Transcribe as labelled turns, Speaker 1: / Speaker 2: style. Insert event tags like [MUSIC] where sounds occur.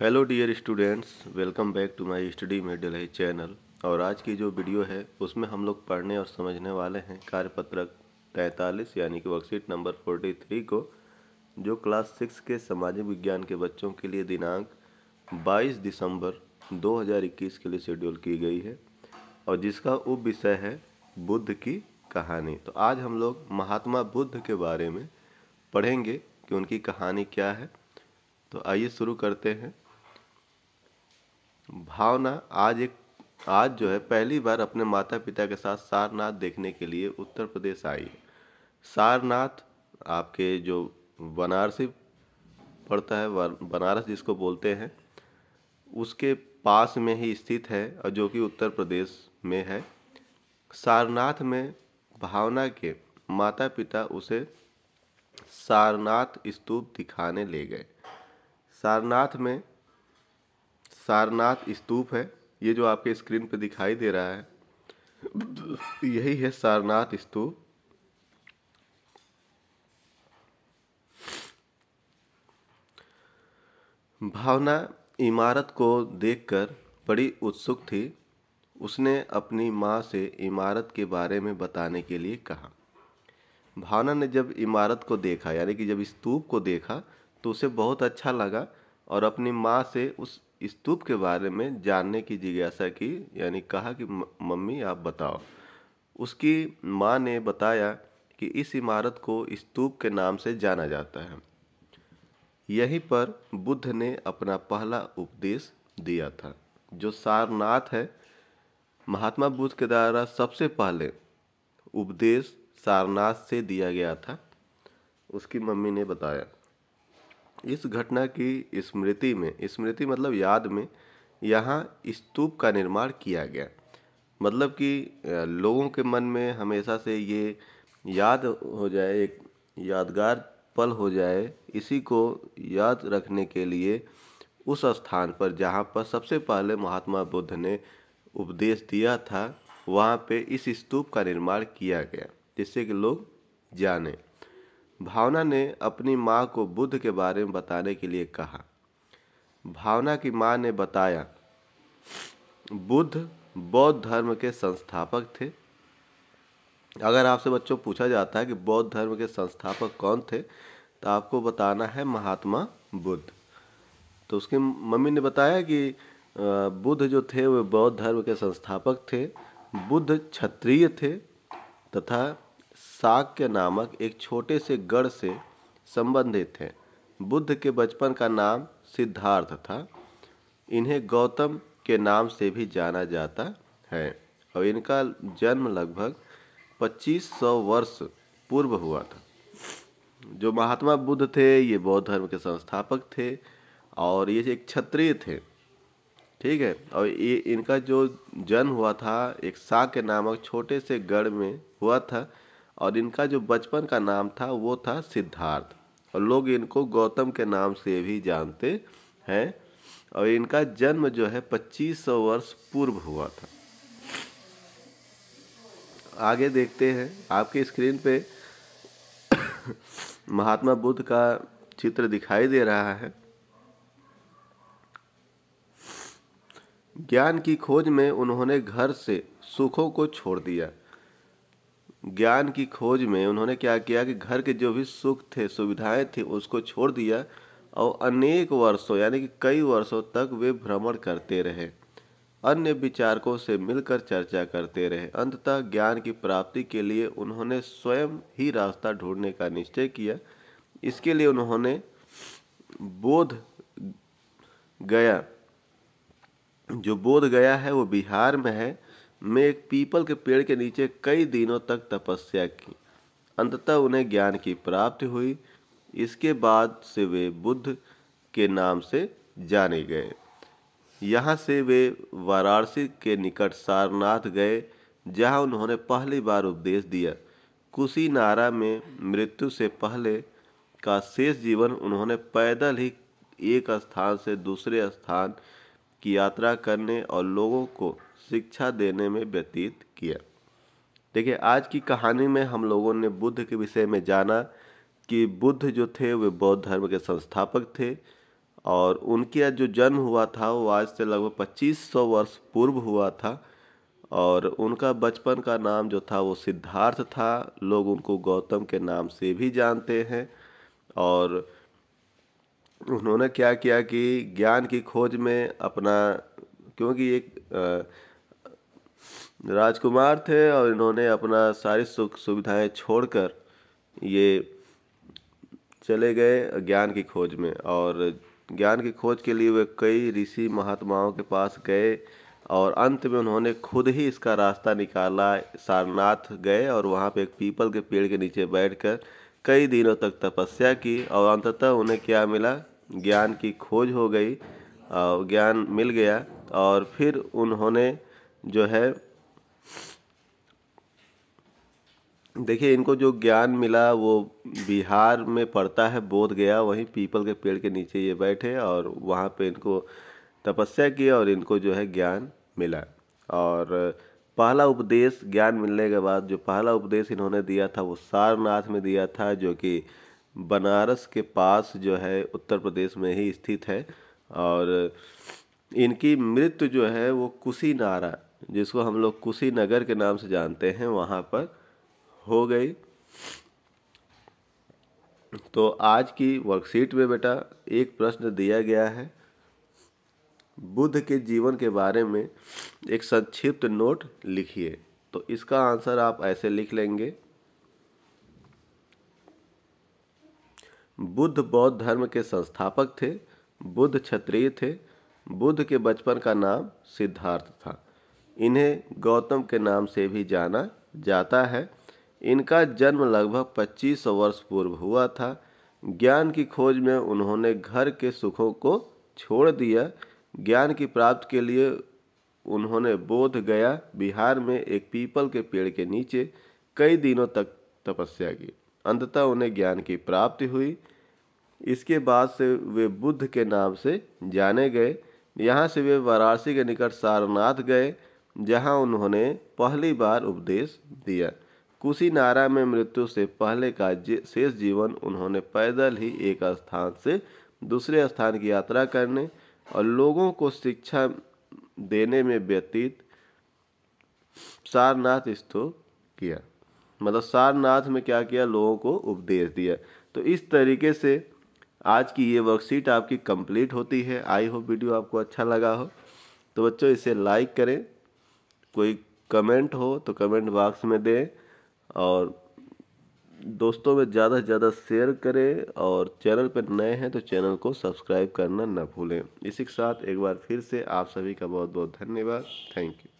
Speaker 1: hello dear students welcome back to my study medal है channel और आज की जो वीडियो है उसमें हम लोग पढ़ने और समझने वाले हैं कार्यपत्रक तैंतालीस यानी कि वर्कशीट नंबर फोर्टी थ्री को जो क्लास सिक्स के सामाजिक विज्ञान के बच्चों के लिए दिनांक बाईस दिसंबर 2021 के लिए शेड्यूल की गई है और जिसका उप विषय है बुद्ध की कहानी तो आज हम लोग महात्मा बुद्ध के बारे में पढ़ेंगे कि उनकी कहानी क्या है तो आइए शुरू करते हैं भावना आज एक आज जो है पहली बार अपने माता पिता के साथ सारनाथ देखने के लिए उत्तर प्रदेश आई है सारनाथ आपके जो बनारसी पड़ता है बनारस जिसको बोलते हैं उसके पास में ही स्थित है और जो कि उत्तर प्रदेश में है सारनाथ में भावना के माता पिता उसे सारनाथ स्तूप दिखाने ले गए सारनाथ में सारनाथ स्तूप है ये जो आपके स्क्रीन पे दिखाई दे रहा है यही है सारनाथ स्तूप भावना इमारत को देखकर बड़ी उत्सुक थी उसने अपनी माँ से इमारत के बारे में बताने के लिए कहा भावना ने जब इमारत को देखा यानी कि जब स्तूप को देखा तो उसे बहुत अच्छा लगा और अपनी माँ से उस स्तूप के बारे में जानने की जिज्ञासा की यानी कहा कि मम्मी आप बताओ उसकी माँ ने बताया कि इस इमारत को स्तूप के नाम से जाना जाता है यहीं पर बुद्ध ने अपना पहला उपदेश दिया था जो सारनाथ है महात्मा बुद्ध के द्वारा सबसे पहले उपदेश सारनाथ से दिया गया था उसकी मम्मी ने बताया इस घटना की स्मृति में स्मृति मतलब याद में यहाँ स्तूप का निर्माण किया गया मतलब कि लोगों के मन में हमेशा से ये याद हो जाए एक यादगार पल हो जाए इसी को याद रखने के लिए उस स्थान पर जहाँ पर सबसे पहले महात्मा बुद्ध ने उपदेश दिया था वहाँ पे इस स्तूप का निर्माण किया गया जिससे कि लोग जाने भावना ने अपनी माँ को बुद्ध के बारे में बताने के लिए कहा भावना की माँ ने बताया बुद्ध बौद्ध धर्म के संस्थापक थे अगर आपसे बच्चों पूछा जाता है कि बौद्ध धर्म के संस्थापक कौन थे तो आपको बताना है महात्मा बुद्ध तो उसकी मम्मी ने बताया कि बुद्ध जो थे वे बौद्ध धर्म के संस्थापक थे बुद्ध क्षत्रिय थे तथा शाक्य नामक एक छोटे से गढ़ से संबंधित हैं बुद्ध के बचपन का नाम सिद्धार्थ था इन्हें गौतम के नाम से भी जाना जाता है और इनका जन्म लगभग 2500 वर्ष पूर्व हुआ था जो महात्मा बुद्ध थे ये बौद्ध धर्म के संस्थापक थे और ये एक क्षत्रिय थे ठीक है और ये इनका जो जन्म हुआ था एक शाक्य नामक छोटे से गढ़ में हुआ था और इनका जो बचपन का नाम था वो था सिद्धार्थ और लोग इनको गौतम के नाम से भी जानते हैं और इनका जन्म जो है 2500 वर्ष पूर्व हुआ था आगे देखते हैं आपके स्क्रीन पे [COUGHS] महात्मा बुद्ध का चित्र दिखाई दे रहा है ज्ञान की खोज में उन्होंने घर से सुखों को छोड़ दिया ज्ञान की खोज में उन्होंने क्या किया कि घर के जो भी सुख थे सुविधाएं थी उसको छोड़ दिया और अनेक वर्षों यानी कि कई वर्षों तक वे भ्रमण करते रहे अन्य विचारकों से मिलकर चर्चा करते रहे अंततः ज्ञान की प्राप्ति के लिए उन्होंने स्वयं ही रास्ता ढूंढने का निश्चय किया इसके लिए उन्होंने बोध गया जो बोध गया है वो बिहार में है में एक पीपल के पेड़ के नीचे कई दिनों तक तपस्या की अंततः उन्हें ज्ञान की प्राप्ति हुई इसके बाद से वे बुद्ध के नाम से जाने गए यहाँ से वे वाराणसी के निकट सारनाथ गए जहाँ उन्होंने पहली बार उपदेश दिया कुशीनारा में मृत्यु से पहले का शेष जीवन उन्होंने पैदल ही एक स्थान से दूसरे स्थान की यात्रा करने और लोगों को शिक्षा देने में व्यतीत किया देखिए आज की कहानी में हम लोगों ने बुद्ध के विषय में जाना कि बुद्ध जो थे वे बौद्ध धर्म के संस्थापक थे और उनके जो जन्म हुआ था वो आज से लगभग 2500 वर्ष पूर्व हुआ था और उनका बचपन का नाम जो था वो सिद्धार्थ था लोग उनको गौतम के नाम से भी जानते हैं और उन्होंने क्या किया कि ज्ञान की खोज में अपना क्योंकि एक राजकुमार थे और इन्होंने अपना सारी सुख सुविधाएं छोड़कर ये चले गए ज्ञान की खोज में और ज्ञान की खोज के लिए वे कई ऋषि महात्माओं के पास गए और अंत में उन्होंने खुद ही इसका रास्ता निकाला सारनाथ गए और वहाँ पे एक पीपल के पेड़ के नीचे बैठकर कई दिनों तक तपस्या की और अंततः उन्हें क्या मिला ज्ञान की खोज हो गई और ज्ञान मिल गया और फिर उन्होंने जो है देखिए इनको जो ज्ञान मिला वो बिहार में पड़ता है बोध गया वहीं पीपल के पेड़ के नीचे ये बैठे और वहाँ पे इनको तपस्या की और इनको जो है ज्ञान मिला और पहला उपदेश ज्ञान मिलने के बाद जो पहला उपदेश इन्होंने दिया था वो सारनाथ में दिया था जो कि बनारस के पास जो है उत्तर प्रदेश में ही स्थित है और इनकी मृत्यु जो है वो कुशीनारा जिसको हम लोग कुशीनगर के नाम से जानते हैं वहाँ पर हो गई तो आज की वर्कशीट में बेटा एक प्रश्न दिया गया है बुद्ध के जीवन के बारे में एक संक्षिप्त नोट लिखिए तो इसका आंसर आप ऐसे लिख लेंगे बुद्ध बौद्ध धर्म के संस्थापक थे बुद्ध क्षत्रिय थे बुद्ध के बचपन का नाम सिद्धार्थ था इन्हें गौतम के नाम से भी जाना जाता है इनका जन्म लगभग 2500 वर्ष पूर्व हुआ था ज्ञान की खोज में उन्होंने घर के सुखों को छोड़ दिया ज्ञान की प्राप्ति के लिए उन्होंने बोध गया बिहार में एक पीपल के पेड़ के नीचे कई दिनों तक तपस्या की अंततः उन्हें ज्ञान की प्राप्ति हुई इसके बाद से वे बुद्ध के नाम से जाने गए यहाँ से वे वाराणसी के निकट सारनाथ गए जहाँ उन्होंने पहली बार उपदेश दिया कुशीनारा में मृत्यु से पहले का शेष जीवन उन्होंने पैदल ही एक स्थान से दूसरे स्थान की यात्रा करने और लोगों को शिक्षा देने में व्यतीत सारनाथ स्तूप किया मतलब सारनाथ में क्या किया लोगों को उपदेश दिया तो इस तरीके से आज की ये वर्कशीट आपकी कंप्लीट होती है आई होप वीडियो आपको अच्छा लगा हो तो बच्चों इसे लाइक करें कोई कमेंट हो तो कमेंट बॉक्स में दें और दोस्तों में ज़्यादा से ज़्यादा शेयर करें और चैनल पर नए हैं तो चैनल को सब्सक्राइब करना ना भूलें इसी के साथ एक बार फिर से आप सभी का बहुत बहुत धन्यवाद थैंक यू